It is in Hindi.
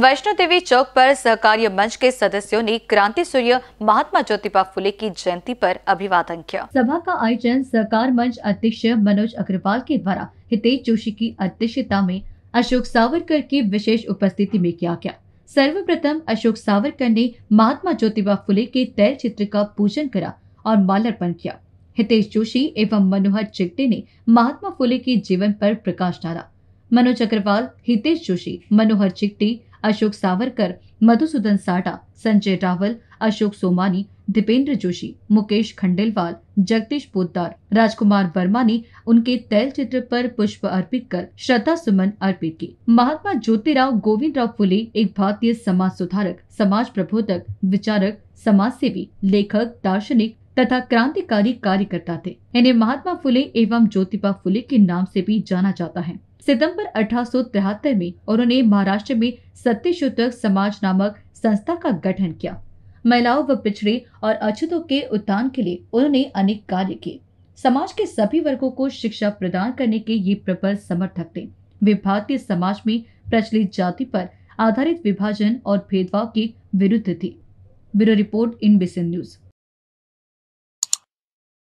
वैष्णो देवी चौक पर सहकार्य मंच के सदस्यों ने क्रांति सूर्य महात्मा ज्योतिबा फुले की जयंती पर अभिवादन किया सभा का आयोजन सहकार मंच अध्यक्ष मनोज अग्रवाल के द्वारा हितेश जोशी की अध्यक्षता में अशोक सावरकर की विशेष उपस्थिति में किया गया सर्वप्रथम अशोक सावरकर ने महात्मा ज्योतिबा फुले के तैल चित्र का पूजन करा और माल्यार्पण किया हितेश जोशी एवं मनोहर चिगटे ने महात्मा फुले के जीवन पर प्रकाश डाला मनोज अग्रवाल हितेश जोशी मनोहर चिगटी अशोक सावरकर मधुसूदन साटा संजय रावल अशोक सोमानी दीपेंद्र जोशी मुकेश खंडेलवाल जगदीश पोदार राजकुमार वर्मा ने उनके तैल चित्र पर पुष्प अर्पित कर श्रद्धा सुमन अर्पित की महात्मा ज्योतिराव गोविंद राव फुले एक भारतीय समाज सुधारक समाज प्रबोधक विचारक समाज सेवी लेखक दार्शनिक तथा क्रांतिकारी कार्यकर्ता थे इन्हें महात्मा फुले एवं ज्योतिबा फुले के नाम से भी जाना जाता है सितंबर अठारह में उन्होंने महाराष्ट्र में सत्यशोधक समाज नामक संस्था का गठन किया महिलाओं व पिछड़े और अछूतों के उत्थान के लिए उन्होंने अनेक कार्य किए समाज के सभी वर्गों को शिक्षा प्रदान करने के ये प्रबल समर्थक थे वे भारतीय समाज में प्रचलित जाति पर आधारित विभाजन और भेदभाव के विरुद्ध थे ब्यूरो रिपोर्ट इन बिसे न्यूज़